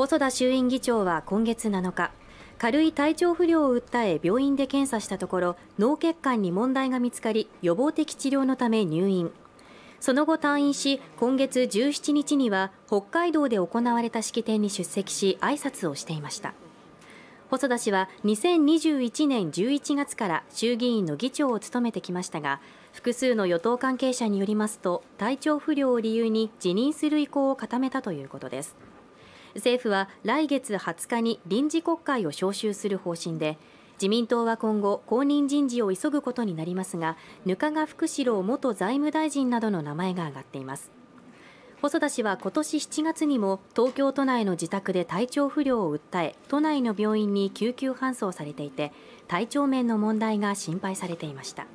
細田衆院議長は今月7日軽い体調不良を訴え病院で検査したところ脳血管に問題が見つかり予防的治療のため入院その後退院し今月17日には北海道で行われた式典に出席し挨拶をしていました細田氏は2021年11月から衆議院の議長を務めてきましたが複数の与党関係者によりますと体調不良を理由に辞任する意向を固めたということです政府は来月20日に臨時国会を召集する方針で自民党は今後公認人事を急ぐことになりますが額賀福志郎元財務大臣などの名前が挙がっています細田氏は今年7月にも東京都内の自宅で体調不良を訴え都内の病院に救急搬送されていて体調面の問題が心配されていました